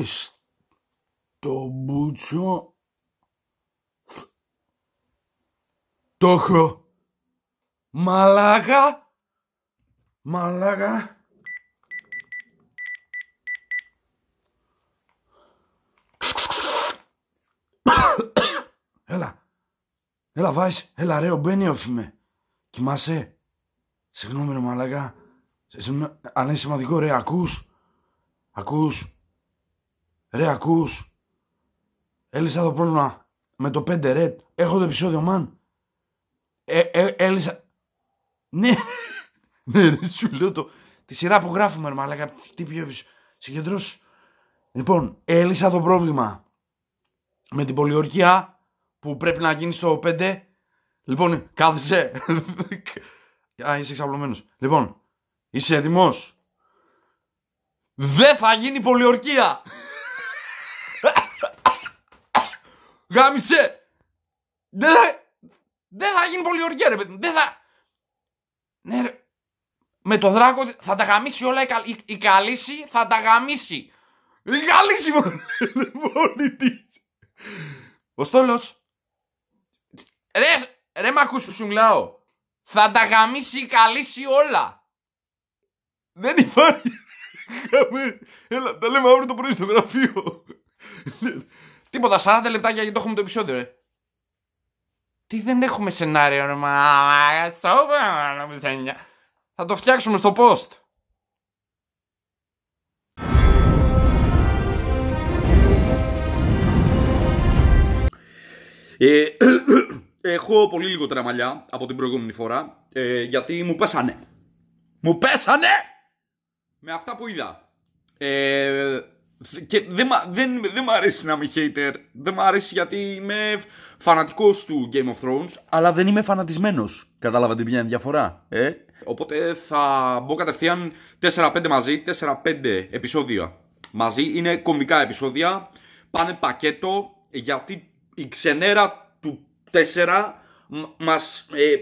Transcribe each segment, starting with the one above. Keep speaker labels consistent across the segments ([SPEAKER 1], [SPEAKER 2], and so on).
[SPEAKER 1] στο μπούτσο έχω μαλάκα μαλάκα Έλα, έλα Βάις, έλα ρε ο Μπένιοφ Κοιμάσαι. Συγγνώμη ρε μαλάκα. Αλλά είναι σημαντικό ρε, ακούς. Ακούς. Ρε, ακούς. Έλυσα το πρόβλημα με το 5 ρε. Έχω το επεισόδιο, μαν. Ε, ε, έλυσα. Ναι. ναι, σου λέω το. Τη σειρά που γράφουμε, ρε, μαλάκα. Τι πιο Συγκεντρώσου. Λοιπόν, έλυσα το πρόβλημα με την πολιορκία που πρέπει να γίνει στο 5. Λοιπόν, κάθισε Α, είσαι εξαπλωμένος. Λοιπόν, είσαι έτοιμος. Δεν θα γίνει πολιορκία. Γάμισε! Δεν θα... Δεν θα γίνει πολύ ρε παιδί Δεν θα... Ναι ρε. Με το δράκο θα τα γαμίσει όλα η, κα... η... καλύση θα τα γαμίσει. Η καλύση μόνη της. Ο στόλος. Ρε, ρε μ' ακούς που σου μιλάω. Θα τα γαμίσει η καλύση όλα. Δεν υπάρχει. Έλα, τα λέμε αύριο το πρωί στο γραφείο. Τίποτα, 40 λεπτά γιατί το έχουμε το επεισόδιο, ρε. Τι δεν έχουμε σενάριο, ρε. Θα το φτιάξουμε στο post. Ε, έχω πολύ λίγο τραμαλιά από την προηγούμενη φορά ε, γιατί μου πέσανε. Μου πέσανε! Με αυτά που είδα. Ε, και δεν, δεν, δεν μου αρέσει να είμαι hater. Δεν μου αρέσει γιατί είμαι φανατικός του Game of Thrones, αλλά δεν είμαι φανατισμένος. την ποια είναι διαφορά. Ε? Οπότε θα μπω κατευθείαν 4-5 μαζί, 4-5 επεισόδια μαζί. Είναι κομβικά επεισόδια. Πάνε πακέτο γιατί η ξενέρα του 4 μας, ε,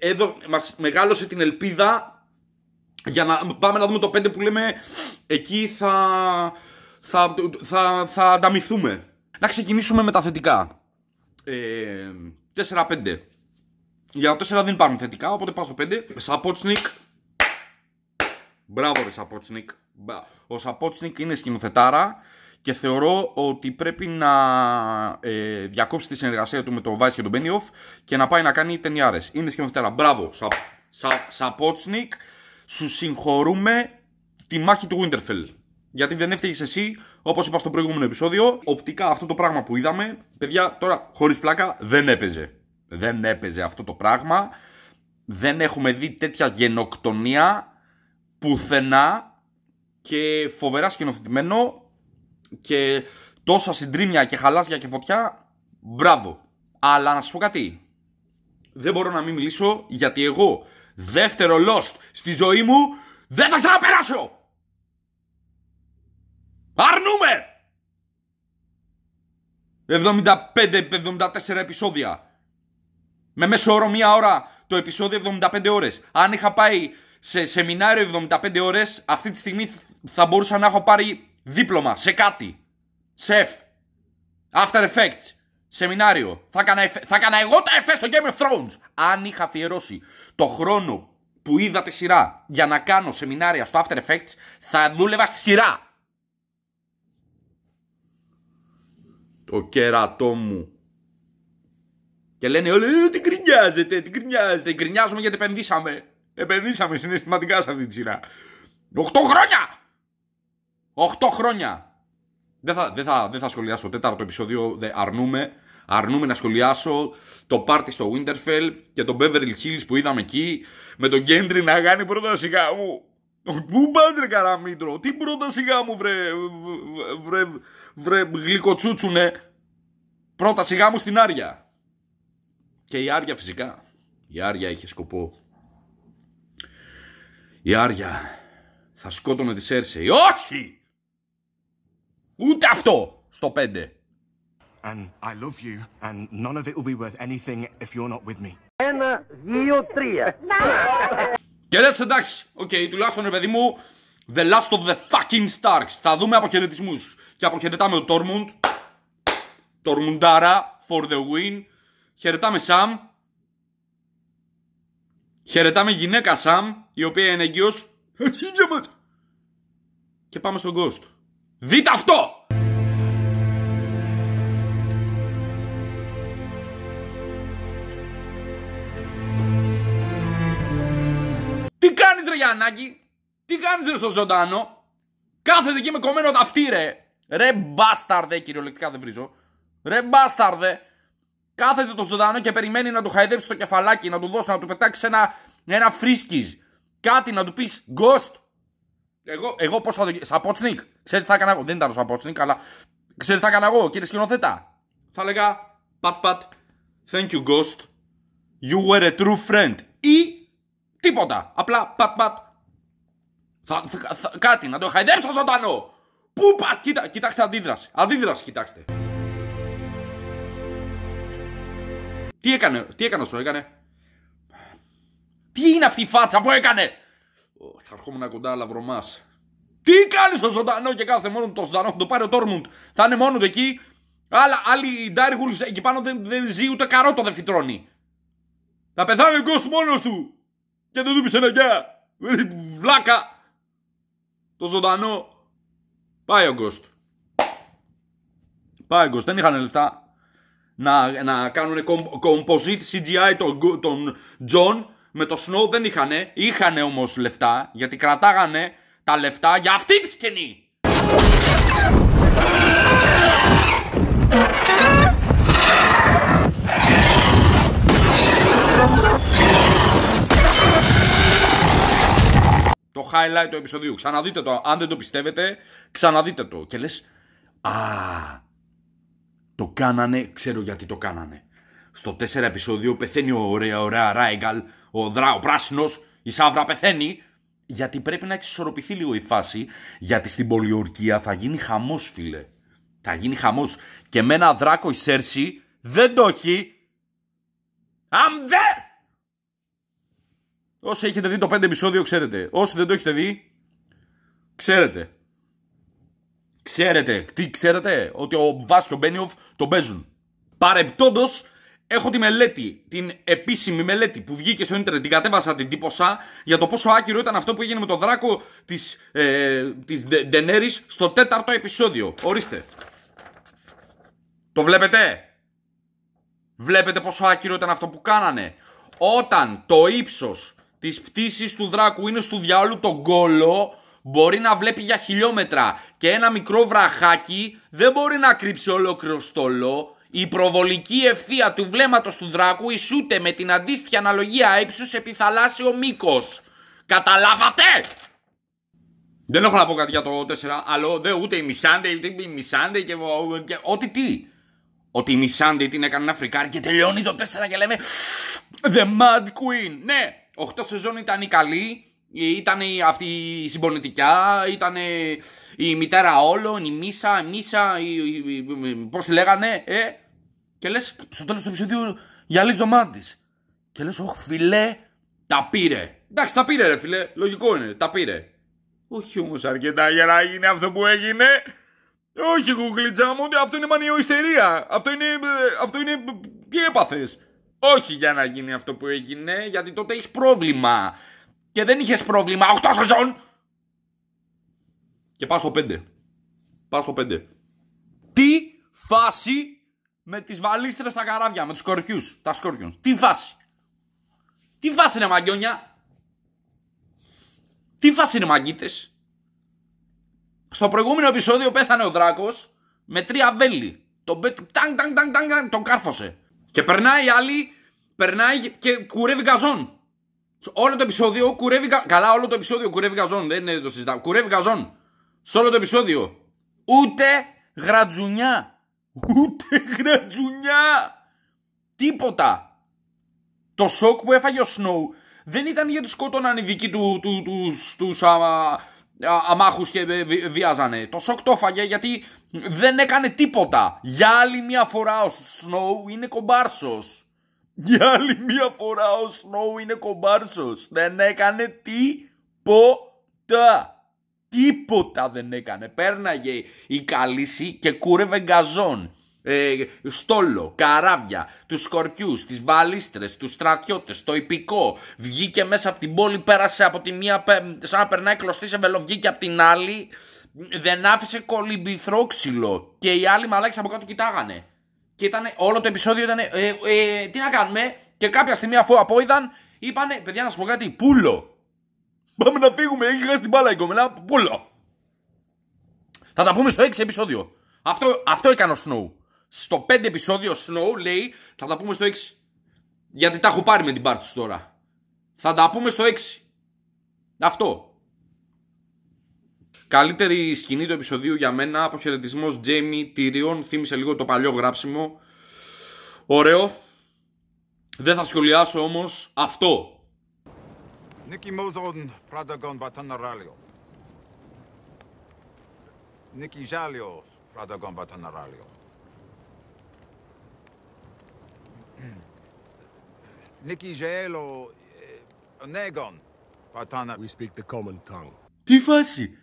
[SPEAKER 1] ε, ε, μας μεγάλωσε την ελπίδα για να πάμε να δούμε το 5 που λέμε εκεί θα, θα, θα, θα ανταμυθούμε. Να ξεκινήσουμε με τα θετικά. Ε, 4-5. Για το 4 δεν υπάρχουν θετικά, οπότε πάω στο 5. Σαπότσνικ. Μπράβο ρε Σαπότσνικ. Ο Σαπότσνικ είναι σκηνοθετάρα και θεωρώ ότι πρέπει να ε, διακόψει τη συνεργασία του με τον Βάις και τον Μπένιοφ και να πάει να κάνει ταινιάρες. Είναι σκηνοθετάρα. Μπράβο Σα, Σαπότσνικ σου συγχωρούμε τη μάχη του Winterfell. Γιατί δεν έφταιγες εσύ, όπως είπα στο προηγούμενο επεισόδιο, οπτικά αυτό το πράγμα που είδαμε, παιδιά, τώρα χωρίς πλάκα δεν έπαιζε. Δεν έπαιζε αυτό το πράγμα. Δεν έχουμε δει τέτοια γενοκτονία πουθενά και φοβερά σκηνοθετημένο και τόσα συντρίμια και χαλάσια και φωτιά. Μπράβο. Αλλά να σα πω κάτι. Δεν μπορώ να μην μιλήσω γιατί εγώ δεύτερο Lost στη ζωή μου, δεν θα ξαναπεράσω! Αρνούμε! 75-74 επεισόδια. Με μέσο όρο μία ώρα το επεισόδιο 75 ώρες. Αν είχα πάει σε σεμινάριο 75 ώρες, αυτή τη στιγμή θα μπορούσα να έχω πάρει δίπλωμα σε κάτι. Σεφ. After Effects σεμινάριο. Θα έκανα, θα έκανα εγώ τα εφέ στο Game of Thrones. Αν είχα αφιερώσει το χρόνο που είδα τη σειρά για να κάνω σεμινάρια στο After Effects, θα δούλευα στη σειρά. Το κερατό μου. Και λένε όλοι, «Ε, την κρινιάζετε, την κρινιάζετε. Κρινιάζουμε γιατί επενδύσαμε. Επενδύσαμε συναισθηματικά σε αυτή τη σειρά. 8 χρόνια! 8 χρόνια! Δεν θα, δεν θα, δεν θα σχολιάσω τέταρτο επεισόδιο, αρνούμε. Αρνούμε να σχολιάσω το πάρτι στο Winterfell και τον Beverly Hills που είδαμε εκεί με τον Κέντρι να κάνει πρόταση μου Πού πας ρε καραμίτρο, τι πρόταση γάμου βρε, βρε, βρε, βρε γλυκοτσούτσουνε. Πρόταση γάμου στην Άρια. Και η Άρια φυσικά. Η Άρια είχε σκοπό. Η Άρια θα σκότωνε τη Σέρσεϊ. Όχι! Ούτε αυτό στο πέντε! and I love you, and none of it will be worth anything if you're not with me. Ένα, δύο, τρία. Και εντάξει, οκ, τουλάχιστον ρε παιδί μου, the last of the fucking Starks. Θα δούμε αποχαιρετισμούς. Και αποχαιρετάμε τον Τόρμουντ. Τόρμουντάρα, for the win. Χαιρετάμε Σαμ. Χαιρετάμε γυναίκα Σαμ, η οποία είναι εγγύος. Και πάμε στον Ghost. Δείτε αυτό! ανάγκη. τι κάνεις ρε στο ζωντανό. Κάθεται εκεί με κομμένο ταυτί, ρε. Ρε μπάσταρδε, κυριολεκτικά δεν βρίζω. Ρε μπάσταρδε. Κάθεται το ζωντανό και περιμένει να του χαϊδέψει το κεφαλάκι, να του δώσει, να του πετάξει ένα, ένα φρίσκις. Κάτι να του πεις ghost. Εγώ, εγώ πώς θα το. Σαπότσνικ. Ξέρεις τι θα έκανα εγώ. Δεν ήταν ο Σαπότσνικ, αλλά. Ξέρεις τι θα έκανα εγώ, κύριε σκηνοθέτα. Θα έλεγα. Πατ πατ. Thank you, ghost. You were a true friend. Ή Τίποτα. Απλά πατ πατ. Θα, θα, θα, κάτι, να το χαϊδέψω ζωντανό. Πού πα, κοίτα, κοιτάξτε αντίδραση. Αντίδραση, κοιτάξτε. Τι έκανε, τι έκανε αυτό, έκανε. Τι είναι αυτή η φάτσα που πατ! κοιτα κοιταξτε αντιδραση αντιδραση κοιταξτε τι εκανε τι εκανε αυτο εκανε τι ειναι αυτη η φατσα που εκανε θα ερχόμουν κοντά, λαβρομα Τι κάνεις στο ζωντανό και κάθεται μόνο το ζωντανό. Το πάρει ο Τόρμουντ. Θα είναι μόνος του εκεί. Αλλά άλλοι ντάριγουλ εκεί πάνω δεν, δεν ζει ούτε καρότο δεν φυτρώνει. Θα πεθάνει ο κόσμο μόνος του. Και δεν του πει γεια, δηλαδή, Βλάκα. Το ζωντανό. Πάει ο Πάει ο Δεν είχαν λεφτά να, να κάνουν composite CGI τον, τον John με το Snow δεν είχανε. Είχανε όμως λεφτά γιατί κρατάγανε τα λεφτά για αυτή τη σκηνή. highlight του επεισοδίου. Ξαναδείτε το. Αν δεν το πιστεύετε, ξαναδείτε το. Και λες, Α, το κάνανε, ξέρω γιατί το κάνανε. Στο τέσσερα επεισόδιο πεθαίνει ο ωραία, ωραία Ράιγκαλ, ο δρά, ο πράσινος, η Σαύρα πεθαίνει. Γιατί πρέπει να εξισορροπηθεί λίγο η φάση, γιατί στην πολιορκία θα γίνει χαμός, φίλε. Θα γίνει χαμός. Και με ένα δράκο η Σέρση δεν το έχει. I'm there! Όσοι έχετε δει το πέντε επεισόδιο, ξέρετε. Όσοι δεν το έχετε δει, ξέρετε. Ξέρετε, τι ξέρετε, ότι ο ο Μπένιοφ τον παίζουν. Παρεπτόντως, έχω τη μελέτη, την επίσημη μελέτη που βγήκε στο ίντερνετ, την κατέβασα, την τύπωσα, για το πόσο άκυρο ήταν αυτό που έγινε με τον δράκο της, ε, της Ντενέρης στο τέταρτο επεισόδιο. Ορίστε. Το βλέπετε. Βλέπετε πόσο άκυρο ήταν αυτό που κάνανε. Όταν το ύψος τη πτήσεις του δράκου είναι στο διαόλου τον κόλο, μπορεί να βλέπει για χιλιόμετρα. Και ένα μικρό βραχάκι δεν μπορεί να κρύψει ολόκληρο στόλο. Η προβολική ευθεία του βλέμματος του δράκου ισούται με την αντίστοιχη αναλογία ύψους επί θαλάσσιο μήκος. Καταλάβατε! Δεν έχω να πω κάτι για το 4, αλλά δε, ούτε η Μισάντε, ούτε η Μισάντε και, και ό,τι τι. Ότι η Μισάντε την έκανε να φρικάρει και τελειώνει το 4 και λέμε The Mad Queen. Ναι, 8 σεζόν ήταν η καλή, ήταν αυτή η συμπονετικιά, ήταν η μητέρα όλων, η Μίσα, η Μίσα, η, πώς τη λέγανε, ε. Και λες στο τέλος του επεισοδίου γυαλείς δωμάτις. Και λες, όχ φιλέ, τα πήρε. Εντάξει, τα πήρε ρε φιλέ, λογικό είναι, τα πήρε. Όχι όμως αρκετά για να γίνει αυτό που έγινε. Όχι κουκλίτσα μου, αυτό είναι μανιοϊστερία. Αυτό είναι, αυτό είναι, τι έπαθες. Όχι για να γίνει αυτό που έγινε, γιατί τότε έχεις πρόβλημα. Και δεν είχες πρόβλημα. 8 σεζόν! Και πας στο 5. Πας στο 5. Τι φάση με τις βαλίστρες στα καράβια, με τους κορκιού, τα σκόρπιον. Τι φάση. Τι φάση είναι μαγκιόνια. Τι φάση είναι μαγκίτε. Στο προηγούμενο επεισόδιο πέθανε ο Δράκος με τρία βέλη. Τον τον κάρφωσε. Και περνάει άλλη, περνάει και κουρεύει γαζόν. Όλο το επεισόδιο κουρεύει. Καλά, όλο το επεισόδιο κουρεύει γαζόν. Δεν είναι το συζητάω. Κουρεύει γαζόν. Σε όλο το επεισόδιο. Ούτε γρατζουνιά. Ούτε γρατζουνιά. Τίποτα. Το σοκ που έφαγε ο Σνόου δεν ήταν γιατί σκότωναν οι δικοί του, του, τους, αμάχους και βιάζανε. Το σοκ το έφαγε γιατί δεν έκανε τίποτα. Για άλλη μια φορά ο Σνόου είναι κομπάρσος. Για άλλη μια φορά ο Σνόου είναι κομπάρσος. Δεν έκανε τίποτα. Τίποτα δεν έκανε. Πέρναγε η καλύση και κούρευε γκαζόν. Ε, στόλο, καράβια, τους σκορπιούς, τις βαλίστρες, τους στρατιώτες, το υπηκό. Βγήκε μέσα από την πόλη, πέρασε από τη μία, σαν να περνάει κλωστή σε βελο, και από την άλλη δεν άφησε κολυμπηθρό ξύλο. Και οι άλλοι μαλάκι από κάτω κοιτάγανε. Και ήταν, όλο το επεισόδιο ήταν. Ε, ε, τι να κάνουμε. Και κάποια στιγμή αφού απόειδαν, είπανε, παιδιά να σου πω κάτι, πούλο. Πάμε να φύγουμε, έχει χάσει την μπάλα η κομμένα, πούλο. Θα τα πούμε στο 6 επεισόδιο. Αυτό, αυτό έκανε ο Snow. Στο 5 επεισόδιο ο Snow λέει, θα τα πούμε στο 6. Γιατί τα έχω πάρει με την πάρτι τώρα. Θα τα πούμε στο 6. Αυτό. Καλύτερη σκηνή του επεισοδίου για μένα, αποχαιρετισμός Τζέιμι Τυριών, θύμισε λίγο το παλιό γράψιμο. Ωραίο. Δεν θα σχολιάσω όμως αυτό. Νίκη Μόζον, Πρανταγκόν Βαταναράλιο. Νίκη Ζάλιο, Πρανταγκόν Βαταναράλιο. Νίκη Ζέλο, Νέγκον, Βαταναράλιο. We speak the common tongue. Τι φάση!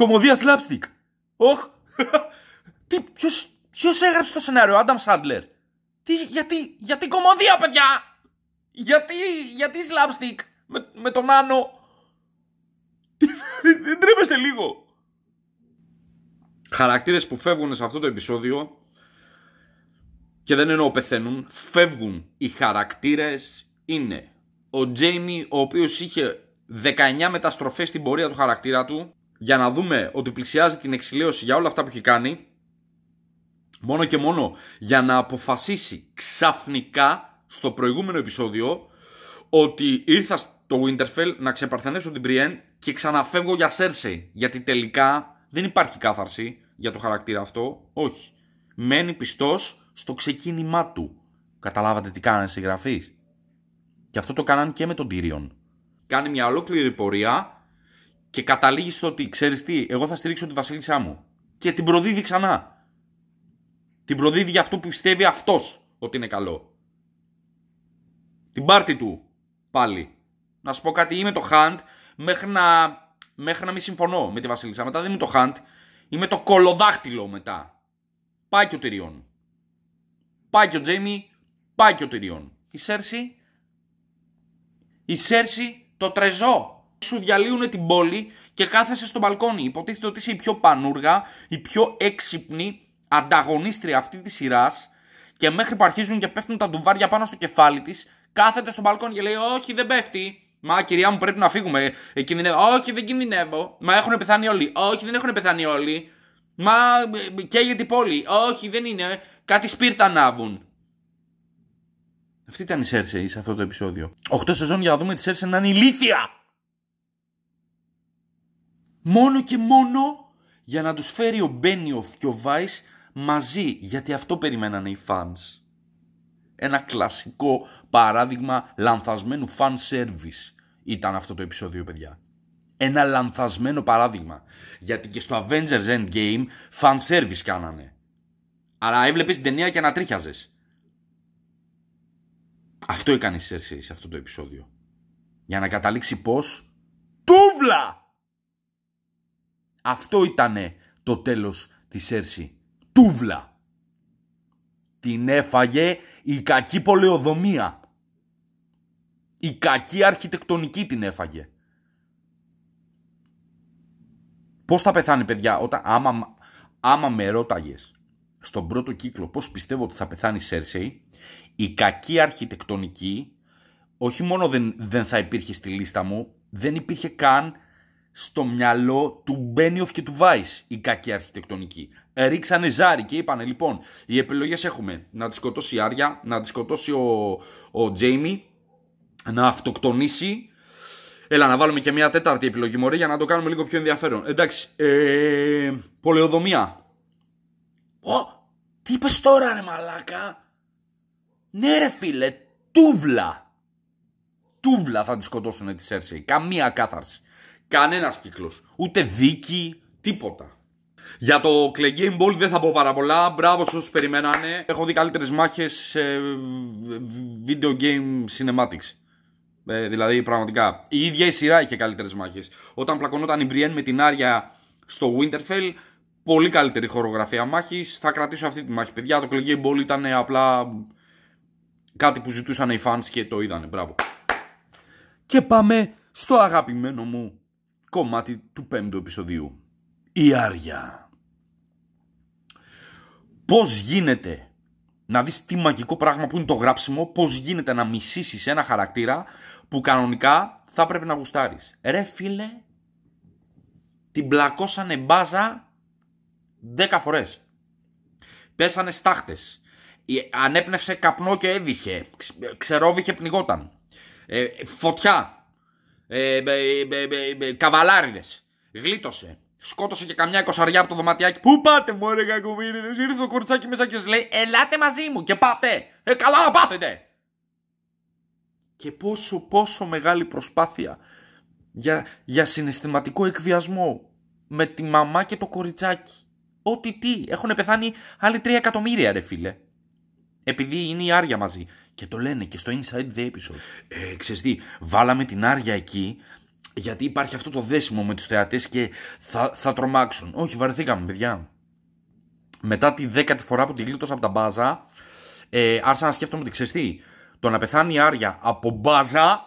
[SPEAKER 1] Κομμωδία slapstick. Όχ. Τι, ποιος, ποιος έγραψε το σενάριο, Άνταμ Σάντλερ. Τι, γιατί, γιατί κομμωδία, παιδιά. Γιατί, γιατί slapstick με, τον Άνω. Δεν τρέπεστε λίγο. Χαρακτήρες που φεύγουν σε αυτό το επεισόδιο και δεν εννοώ πεθαίνουν, φεύγουν οι χαρακτήρες είναι ο Τζέιμι ο οποίος είχε 19 μεταστροφές στην πορεία του χαρακτήρα του για να δούμε ότι πλησιάζει την εξηλαίωση για όλα αυτά που έχει κάνει, μόνο και μόνο για να αποφασίσει ξαφνικά στο προηγούμενο επεισόδιο ότι ήρθα στο Winterfell να ξεπαρθενέψω την Brienne και ξαναφεύγω για Σέρσεϊ. Γιατί τελικά δεν υπάρχει κάθαρση για το χαρακτήρα αυτό. Όχι. Μένει πιστός στο ξεκίνημά του. Καταλάβατε τι κάνανε συγγραφείς. Και αυτό το κάνανε και με τον Τύριον. Κάνει μια ολόκληρη πορεία και καταλήγεις στο ότι ξέρεις τι, εγώ θα στηρίξω τη βασίλισσά μου. Και την προδίδει ξανά. Την προδίδει για αυτό που πιστεύει αυτός ότι είναι καλό. Την πάρτι του πάλι. Να σου πω κάτι, είμαι το Χαντ μέχρι να, μέχρι να μην συμφωνώ με τη βασίλισσά. Μετά δεν είμαι το Χαντ, είμαι το κολοδάχτυλο μετά. Πάει και ο Τυριών. Πάει και ο Τζέιμι, πάει και ο Τυριών. Η Σέρση, η Σέρση το τρεζό σου διαλύουν την πόλη και κάθεσαι στο μπαλκόνι. Υποτίθεται ότι είσαι η πιο πανούργα, η πιο έξυπνη ανταγωνίστρια αυτή της σειράς και μέχρι που αρχίζουν και πέφτουν τα ντουβάρια πάνω στο κεφάλι της, κάθεται στο μπαλκόνι και λέει: Όχι, δεν πέφτει. Μα κυρία μου, πρέπει να φύγουμε. Ε, κινδυνεύω. Όχι, δεν κινδυνεύω. Μα έχουν πεθάνει όλοι. Όχι, δεν έχουν πεθάνει όλοι. Μα ε, καίγεται η πόλη. Όχι, δεν είναι. Κάτι σπίρτα βγουν. Αυτή ήταν η Σέρσεϊ σε αυτό το επεισόδιο. 8 σεζόν για να δούμε τη Σέρσεϊ να είναι ηλίθια! Μόνο και μόνο για να τους φέρει ο Μπένιοφ και ο Βάις μαζί, γιατί αυτό περιμένανε οι fans. Ένα κλασικό παράδειγμα λανθασμένου fan service ήταν αυτό το επεισόδιο, παιδιά. Ένα λανθασμένο παράδειγμα. Γιατί και στο Avengers Endgame fan service κάνανε. Αλλά έβλεπες την ταινία και ανατρίχιαζες. Αυτό έκανε η σε αυτό το επεισόδιο. Για να καταλήξει πώς... Τούβλα! Αυτό ήτανε το τέλος της Σέρση. Τούβλα. Την έφαγε η κακή πολεοδομία. Η κακή αρχιτεκτονική την έφαγε. Πώς θα πεθάνει παιδιά όταν άμα, άμα με ρώταγες στον πρώτο κύκλο πώς πιστεύω ότι θα πεθάνει η Σέρσεϊ, η κακή αρχιτεκτονική όχι μόνο δεν, δεν θα υπήρχε στη λίστα μου, δεν υπήρχε καν στο μυαλό του Μπένιοφ και του Βάις η κακή αρχιτεκτονική. Ρίξανε ζάρι και είπανε λοιπόν, οι επιλογές έχουμε να τη σκοτώσει η Άρια, να τη σκοτώσει ο, ο Τζέιμι, να αυτοκτονήσει. Έλα να βάλουμε και μια τέταρτη επιλογή μωρέ για να το κάνουμε λίγο πιο ενδιαφέρον. Εντάξει, ε, πολεοδομία. Ω, τι είπες τώρα ρε μαλάκα. Ναι ρε φίλε, τούβλα. Τούβλα θα τη σκοτώσουν τη Σέρση. Καμία κάθαρση. Κανένας κύκλος. Ούτε δίκη, τίποτα. Για το Clay Game Ball δεν θα πω πάρα πολλά. Μπράβο σε όσους περιμένανε. Έχω δει καλύτερες μάχες σε video game cinematics. Ε, δηλαδή, πραγματικά. Η ίδια η σειρά είχε καλύτερες μάχες. Όταν πλακωνόταν η Brienne με την Άρια στο Winterfell, πολύ καλύτερη χορογραφία μάχης. Θα κρατήσω αυτή τη μάχη, παιδιά. Το Clay Game Ball ήταν απλά κάτι που ζητούσαν οι fans και το είδανε. Μπράβο. Και πάμε στο αγαπημένο μου κομμάτι του πέμπτου επεισοδιού. Η Άρια. Πώς γίνεται να δεις τι μαγικό πράγμα που είναι το γράψιμο, πώς γίνεται να μισήσεις ένα χαρακτήρα που κανονικά θα πρέπει να γουστάρεις. Ρε φίλε, την πλακώσανε μπάζα 10 φορές. Πέσανε στάχτες. Ανέπνευσε καπνό και έδιχε. Ξερόβηχε πνιγόταν. Ε, φωτιά ε, καβαλάριδες. Γλίτωσε. Σκότωσε και καμιά κοσαριά από το δωματιάκι. Πού πάτε, μου Μωρέ, κακομίριδε. Ήρθε το κοριτσάκι μέσα και σου λέει: Ελάτε μαζί μου και πάτε. Ε, καλά να πάθετε. Και πόσο, πόσο μεγάλη προσπάθεια για, για συναισθηματικό εκβιασμό με τη μαμά και το κοριτσάκι. Ό,τι τι, έχουν πεθάνει άλλοι τρία εκατομμύρια, ρε φίλε επειδή είναι η Άρια μαζί. Και το λένε και στο Inside the Episode. Ε, ξέρεις τι, βάλαμε την Άρια εκεί γιατί υπάρχει αυτό το δέσιμο με τους θεατές και θα, θα τρομάξουν. Όχι, βαρεθήκαμε παιδιά. Μετά τη δέκατη φορά που τη γλίτωσα από τα μπάζα, ε, άρχισα να σκέφτομαι ότι ξέρεις τι, το να πεθάνει η Άρια από μπάζα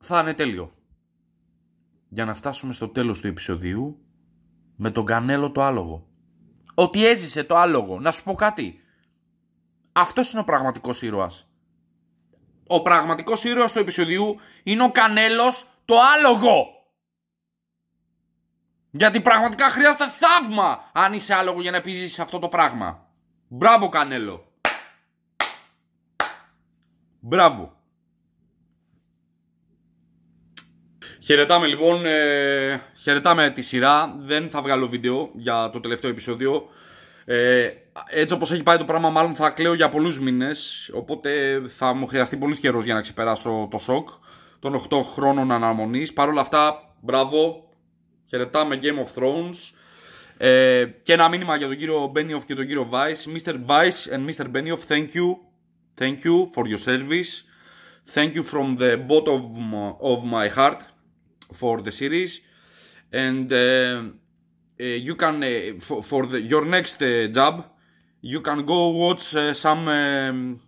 [SPEAKER 1] θα είναι τέλειο. Για να φτάσουμε στο τέλος του επεισοδίου με τον Κανέλο το άλογο. Ότι έζησε το άλογο. Να σου πω κάτι. Αυτός είναι ο πραγματικός ήρωας. Ο πραγματικός ήρωας του επεισοδιού είναι ο Κανέλος το άλογο. Γιατί πραγματικά χρειάζεται θαύμα αν είσαι άλογο για να επιζήσει αυτό το πράγμα. Μπράβο, Κανέλο. Μπράβο. Χαιρετάμε λοιπόν, ε, χαιρετάμε τη σειρά, δεν θα βγάλω βίντεο για το τελευταίο επεισόδιο. Ε, έτσι όπως έχει πάει το πράγμα μάλλον θα κλαίω για πολλούς μήνες, οπότε θα μου χρειαστεί πολύ καιρός για να ξεπεράσω το σοκ των 8 χρόνων αναμονής. Παρ' όλα αυτά, μπράβο, χαιρετάμε Game of Thrones. Ε, και ένα μήνυμα για τον κύριο Benioff και τον κύριο Vice. Mr. Vice and Mr. Benioff, thank you. Thank you for your service. Thank you from the bottom of my heart for the series. And... Uh, Eh, you can eh, for, for the, your next eh, job you can go watch some um,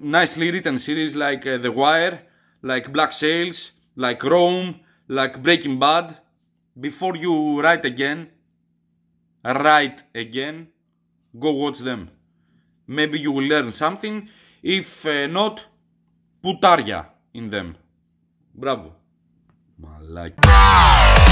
[SPEAKER 1] nicely written series like The Wire, like Black Sails, like Rome, like Breaking Bad. Before you write again, write again, go watch them. Maybe you will learn something. If uh, not, put in them. Bravo. Malaki.